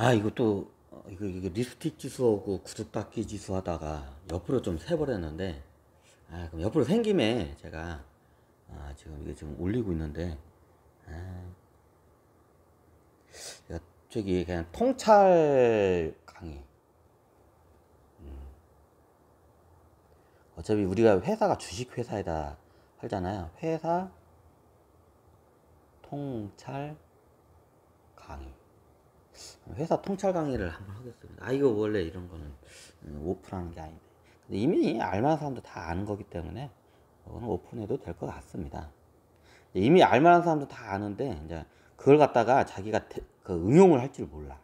아 이것도 어, 이거, 이거 립스틱 지수하고 구두닦이 지수 하다가 옆으로 좀 세버렸는데 아 그럼 옆으로 생 김에 제가 아 지금 이게 지금 올리고 있는데 아, 제가 저기 그냥 통찰 강의 음. 어차피 우리가 회사가 주식회사이다 하잖아요 회사 통찰 강의 회사 통찰 강의를 한번 하겠습니다. 아 이거 원래 이런 거는 음, 오픈하는 게 아닌데 근데 이미 알만한 사람도 다 아는 거기 때문에 이거는 오픈해도 될 것 같습니다. 이미 알만한 사람도 다 아는데 이제 그걸 갖다가 자기가 대, 그 응용을 할 줄 몰라.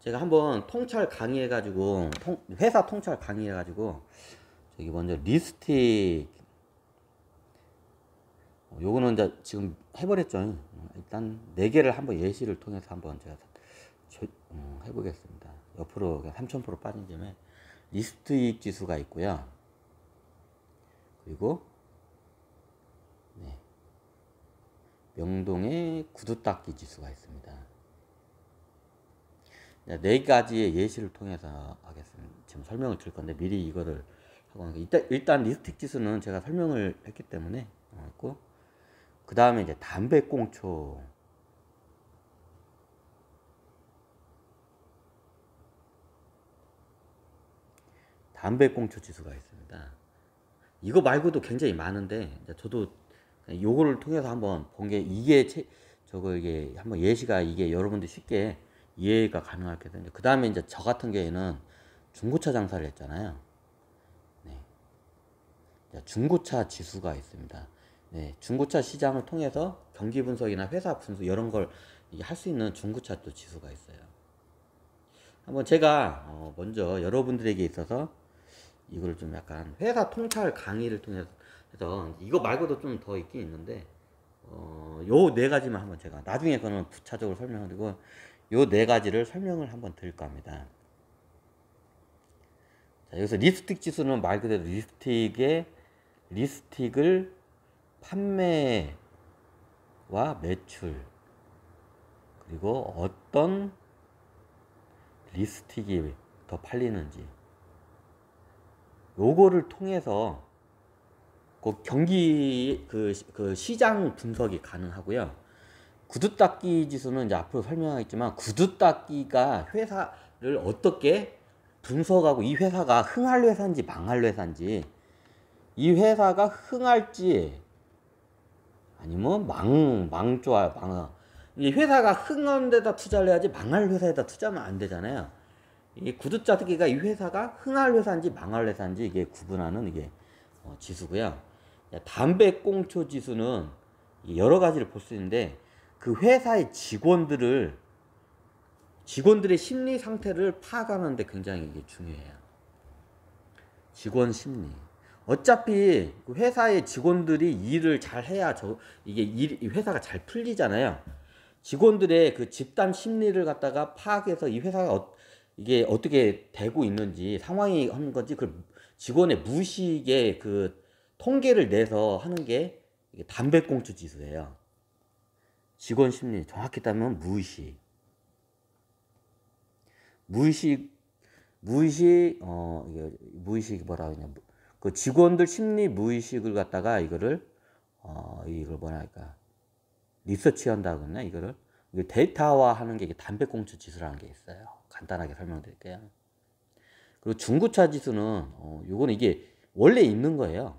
제가 한번 통찰 강의해가지고 통, 회사 통찰 강의해가지고 저기 먼저 리스틱 어, 요거는 이제 지금 해버렸죠. 일단 네 개를 한번 예시를 통해서 한번 제가 음, 해보겠습니다. 옆으로 3,000% 빠진 점에 리스트 이익 지수가 있고요. 그리고 네. 명동의 구두 닦기 지수가 있습니다. 네 가지의 예시를 통해서 하겠습니다. 지금 설명을 드릴 건데 미리 이거를 하고 일단 일단 리스틱 지수는 제가 설명을 했기 때문에 어, 있고 그 다음에 이제 담배꽁초. 담배꽁초 지수가 있습니다. 이거 말고도 굉장히 많은데 저도 요거를 통해서 한번 본 게 이게 체, 저거 이게 한번 예시가 이게 여러분들 쉽게 이해가 가능할 텐데 그 다음에 이제 저 같은 경우에는 중고차 장사를 했잖아요. 네. 중고차 지수가 있습니다. 네, 중고차 시장을 통해서 경기 분석이나 회사 분석 이런 걸 할 수 있는 중고차 또 지수가 있어요. 한번 제가 어 먼저 여러분들에게 있어서 이걸 좀 약간 회사 통찰 강의를 통해서 이거 말고도 좀 더 있긴 있는데 어, 요 네 가지만 한번 제가 나중에 그는 부차적으로 설명 드리고 요 네 가지를 설명을 한번 드릴까 합니다. 자, 여기서 리스틱 지수는 말 그대로 리스틱의 리스틱을 판매와 매출 그리고 어떤 리스틱이 더 팔리는지 요거를 통해서 그 경기 그, 그 시장 분석이 가능하고요. 구두 닦기 지수는 이제 앞으로 설명하겠지만 구두 닦기가 회사를 어떻게 분석하고 이 회사가 흥할 회사인지 망할 회사인지 이 회사가 흥할지 아니면 망, 망조아, 망아. 이 회사가 흥한 데다 투자를 해야지 망할 회사에다 투자하면 안 되잖아요. 이 구두짜기가 이 회사가 흥할 회사인지 망할 회사인지 이게 구분하는 이게 어, 지수고요. 예, 담배 꽁초 지수는 여러 가지를 볼 수 있는데 그 회사의 직원들을 직원들의 심리 상태를 파악하는데 굉장히 이게 중요해요. 직원 심리. 어차피 그 회사의 직원들이 일을 잘 해야 저 이게 일 회사가 잘 풀리잖아요. 직원들의 그 집단 심리를 갖다가 파악해서 이 회사가 어, 이게 어떻게 되고 있는지 상황이 한 건지 그 직원의 무식의 그 통계를 내서 하는 게 담배꽁초 지수예요. 직원 심리 정확히 따면 무의식. 무의식 무의식 어 이게 무의식 뭐라 그러냐 그 직원들 심리 무의식을 갖다가 이거를 어 이걸 뭐랄까 리서치 한다고 했나 이거를 데이터화 하는 게 담배꽁초 지수라는 게 있어요. 간단하게 설명드릴게요. 그리고 중고차 지수는 어 요거는 이게 원래 있는 거예요.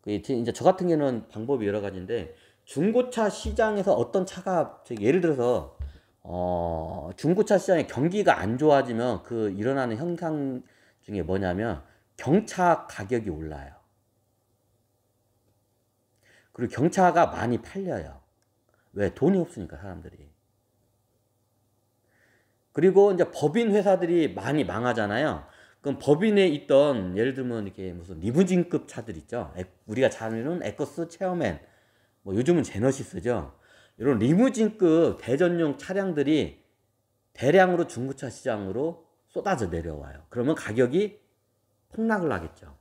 그 이제 저 같은 경우는 방법이 여러 가지인데 중고차 시장에서 어떤 차가 예를 들어서 어 중고차 시장의 경기가 안 좋아지면 그 일어나는 현상 중에 뭐냐면 경차 가격이 올라요. 그리고 경차가 많이 팔려요. 왜? 돈이 없으니까 사람들이. 그리고 이제 법인 회사들이 많이 망하잖아요. 그럼 법인에 있던 예를 들면 이렇게 무슨 리무진급 차들 있죠. 우리가 자는 에코스 체어맨, 뭐 요즘은 제너시스죠. 이런 리무진급 대전용 차량들이 대량으로 중고차 시장으로 쏟아져 내려와요. 그러면 가격이 폭락을 하겠죠.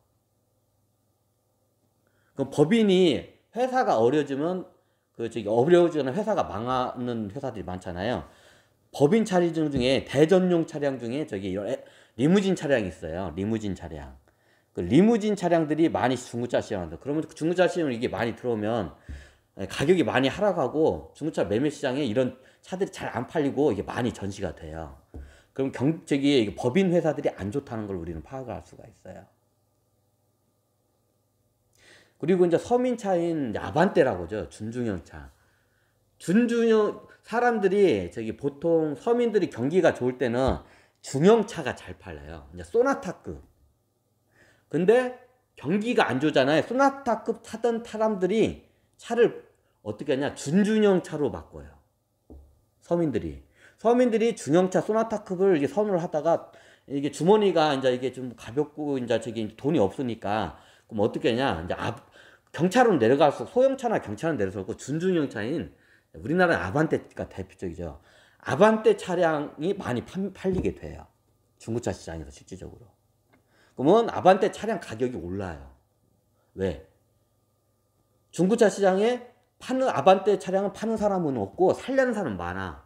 그럼 법인이 회사가 어려지면 그 저기 어려지거 회사가 망하는 회사들이 많잖아요. 법인 차량 중에 대전용 차량 중에 저기 리무진 차량이 있어요. 리무진 차량. 그 리무진 차량들이 많이 중고차 시장한다. 그러면 중고차 시장에 이게 많이 들어오면 예, 가격이 많이 하락하고 중고차 매매 시장에 이런 차들이 잘 안 팔리고 이게 많이 전시가 돼요. 그럼 경제기 법인 회사들이 안 좋다는 걸 우리는 파악할 수가 있어요. 그리고 이제 서민차인 야반대라고하죠 준중형차. 준중형 사람들이 저기 보통 서민들이 경기가 좋을 때는 중형차가 잘 팔려요. 이제 소나타급. 근데 경기가 안 좋잖아요. 소나타급 타던 사람들이 차를 어떻게 하냐 준중형 차로 바꿔요. 서민들이. 서민들이 중형차 소나타급을 선호를 하다가 이게 주머니가 이제 이게 좀 가볍고 이제 저기 돈이 없으니까 그럼 어떻게 하냐 이제 앞 경차로 내려가서 소형차나 경차는 내려서고 준중형차인 우리나라 아반떼가 대표적이죠. 아반떼 차량이 많이 팔리게 돼요. 중고차 시장에서 실질적으로. 그러면 아반떼 차량 가격이 올라요. 왜? 중고차 시장에 파는 아반떼 차량을 파는 사람은 없고 살려는 사람은 많아.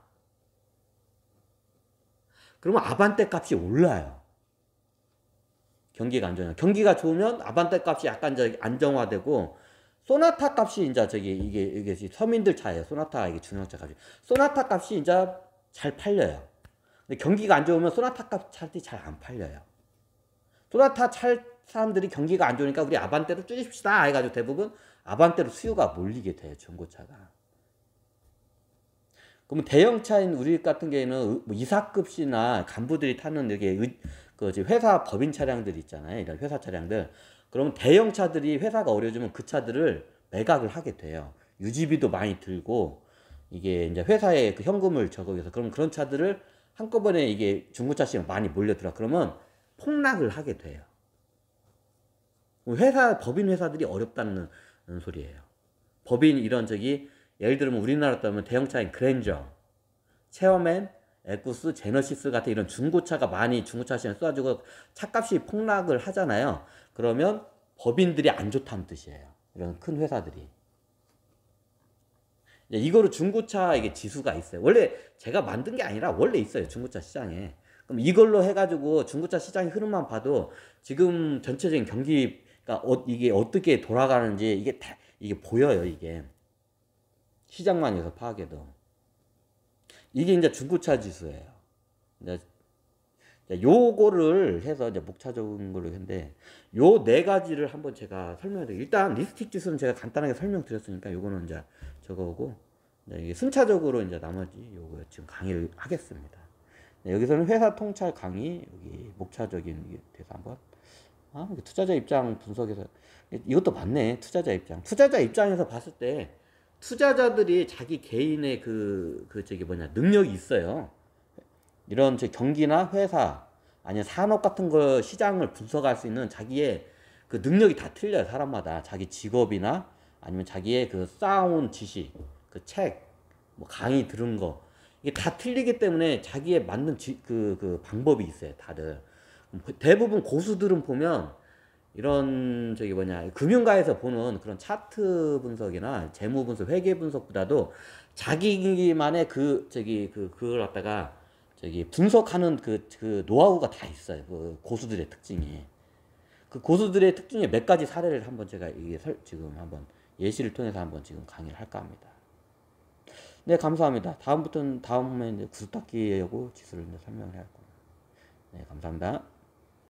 그러면 아반떼 값이 올라요. 경기가 안 좋냐. 경기가 좋으면 아반떼 값이 약간 저기 안정화되고 소나타 값이 이제 저기 이게 이게 서민들 차예요. 소나타 이게 중형차 값이. 소나타 값이 이제 잘 팔려요. 근데 경기가 안 좋으면 소나타 값차들잘안 팔려요. 소나타 찰 사람들이 경기가 안 좋으니까 우리 아반떼로 줄입시다 해가지고 대부분 아반떼로 수요가 몰리게 돼요. 중고차가. 그러면 대형차인 우리 같은 경우에는 뭐 이사급이나 간부들이 타는 이게 의, 그 회사 법인 차량들 있잖아요. 이런 회사 차량들. 그러면 대형차들이 회사가 어려워지면 그 차들을 매각을 하게 돼요. 유지비도 많이 들고 이게 이제 회사의 그 현금을 적응해서 그럼 그런 차들을 한꺼번에 이게 중고차씩 많이 몰려들어 그러면 폭락을 하게 돼요. 회사 법인 회사들이 어렵다는 소리예요. 법인 이런 저기 예를 들면 우리나라 따면 대형차인 그랜저, 체어맨, 에쿠스, 제너시스 같은 이런 중고차가 많이 중고차 시장에 쏟아지고 차값이 폭락을 하잖아요. 그러면 법인들이 안 좋다는 뜻이에요. 이런 큰 회사들이. 이거로 중고차 이게 지수가 있어요. 원래 제가 만든 게 아니라 원래 있어요. 중고차 시장에. 그럼 이걸로 해가지고 중고차 시장의 흐름만 봐도 지금 전체적인 경기가 어, 이게 어떻게 돌아가는지 이게 다, 이게 보여요. 이게. 시장만에서 파악해도 이게 이제 중고차 지수예요. 이제 요거를 해서 이제 목차적인 걸로 했는데 요 네 가지를 한번 제가 설명해드릴게요. 일단 리스틱 지수는 제가 간단하게 설명드렸으니까 요거는 이제 저거고 이게 순차적으로 이제 나머지 요거 지금 강의를 하겠습니다. 네, 여기서는 회사 통찰 강의 여기 목차적인 대해서 한번 아, 투자자 입장 분석에서 이것도 맞네 투자자 입장 투자자 입장에서 봤을 때 투자자들이 자기 개인의 그, 그, 저기 뭐냐, 능력이 있어요. 이런 저 경기나 회사, 아니면 산업 같은 거 시장을 분석할 수 있는 자기의 그 능력이 다 틀려요, 사람마다. 자기 직업이나 아니면 자기의 그 쌓아온 지식, 그 책, 뭐 강의 들은 거. 이게 다 틀리기 때문에 자기의 만든 지, 그, 그 방법이 있어요, 다들. 그 대부분 고수들은 보면 이런 저기 뭐냐 금융가에서 보는 그런 차트 분석이나 재무 분석, 회계 분석보다도 자기만의 그 저기 그 그걸 갖다가 저기 분석하는 그, 그 노하우가 다 있어요. 그 고수들의 특징이. 그 고수들의 특징이몇 가지 사례를 한번 제가 이게 설, 지금 한번 예시를 통해서 한번 지금 강의를 할까 합니다. 네, 감사합니다. 다음부터는 다음에 이제 구슬 닦기하고 지수를 이제 설명을 해야 할 거예요 네, 감사합니다.